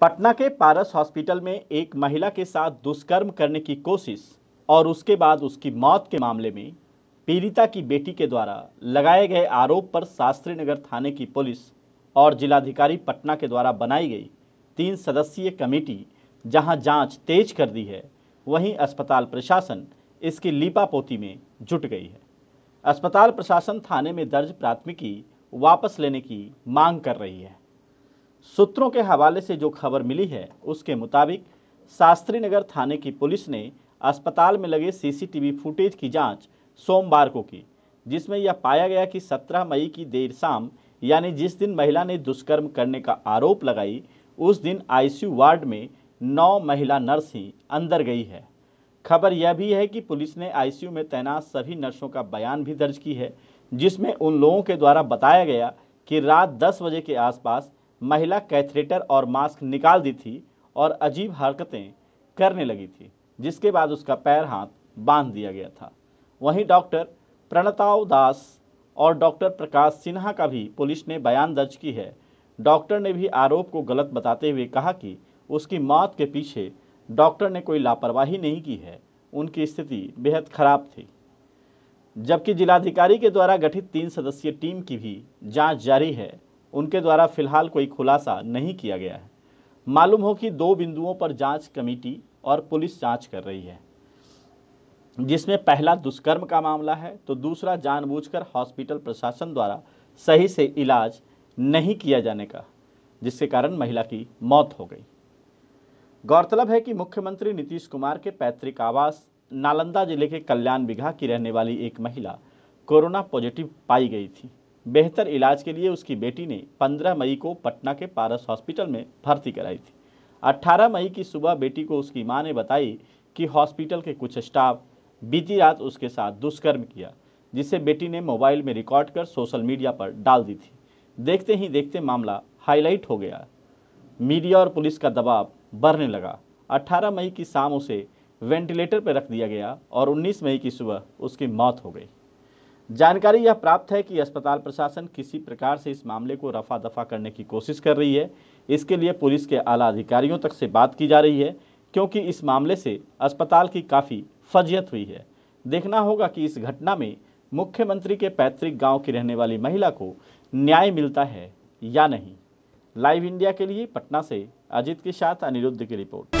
पटना के पारस हॉस्पिटल में एक महिला के साथ दुष्कर्म करने की कोशिश और उसके बाद उसकी मौत के मामले में पीड़िता की बेटी के द्वारा लगाए गए आरोप पर शास्त्री नगर थाने की पुलिस और जिलाधिकारी पटना के द्वारा बनाई गई तीन सदस्यीय कमेटी जहां जांच तेज कर दी है वहीं अस्पताल प्रशासन इसकी लीपापोती में जुट गई है अस्पताल प्रशासन थाने में दर्ज प्राथमिकी वापस लेने की मांग कर रही है सूत्रों के हवाले से जो खबर मिली है उसके मुताबिक शास्त्री नगर थाने की पुलिस ने अस्पताल में लगे सीसीटीवी फुटेज की जांच सोमवार को की जिसमें यह पाया गया कि 17 मई की देर शाम यानी जिस दिन महिला ने दुष्कर्म करने का आरोप लगाई उस दिन आईसीयू वार्ड में नौ महिला नर्स ही अंदर गई है खबर यह भी है कि पुलिस ने आईसीयू में तैनात सभी नर्सों का बयान भी दर्ज की है जिसमें उन लोगों के द्वारा बताया गया कि रात 10 बजे के आसपास महिला कैथरेटर और मास्क निकाल दी थी और अजीब हरकतें करने लगी थी जिसके बाद उसका पैर हाथ बांध दिया गया था वहीं डॉक्टर प्रणताव दास और डॉक्टर प्रकाश सिन्हा का भी पुलिस ने बयान दर्ज की है डॉक्टर ने भी आरोप को गलत बताते हुए कहा कि उसकी मौत के पीछे डॉक्टर ने कोई लापरवाही नहीं की है उनकी स्थिति बेहद खराब थी जबकि जिलाधिकारी के द्वारा गठित तीन सदस्यीय टीम की भी जांच जारी है उनके द्वारा फिलहाल कोई खुलासा नहीं किया गया है मालूम हो कि दो बिंदुओं पर जांच कमेटी और पुलिस जांच कर रही है जिसमें पहला दुष्कर्म का मामला है तो दूसरा जानबूझकर हॉस्पिटल प्रशासन द्वारा सही से इलाज नहीं किया जाने का जिसके कारण महिला की मौत हो गई गौरतलब है कि मुख्यमंत्री नीतीश कुमार के पैतृक आवास नालंदा जिले के कल्याण बिघा की रहने वाली एक महिला कोरोना पॉजिटिव पाई गई थी बेहतर इलाज के लिए उसकी बेटी ने 15 मई को पटना के पारस हॉस्पिटल में भर्ती कराई थी 18 मई की सुबह बेटी को उसकी मां ने बताई कि हॉस्पिटल के कुछ स्टाफ बीती रात उसके साथ दुष्कर्म किया जिसे बेटी ने मोबाइल में रिकॉर्ड कर सोशल मीडिया पर डाल दी थी देखते ही देखते मामला हाईलाइट हो गया मीडिया और पुलिस का दबाव बढ़ने लगा 18 मई की शाम उसे वेंटिलेटर पर रख दिया गया और 19 मई की सुबह उसकी मौत हो गई जानकारी यह प्राप्त है कि अस्पताल प्रशासन किसी प्रकार से इस मामले को रफा दफा करने की कोशिश कर रही है इसके लिए पुलिस के आला अधिकारियों तक से बात की जा रही है क्योंकि इस मामले से अस्पताल की काफ़ी फजियत हुई है देखना होगा कि इस घटना में मुख्यमंत्री के पैतृक गांव की रहने वाली महिला को न्याय मिलता है या नहीं लाइव इंडिया के लिए पटना से अजित के साथ अनिरुद्ध की रिपोर्ट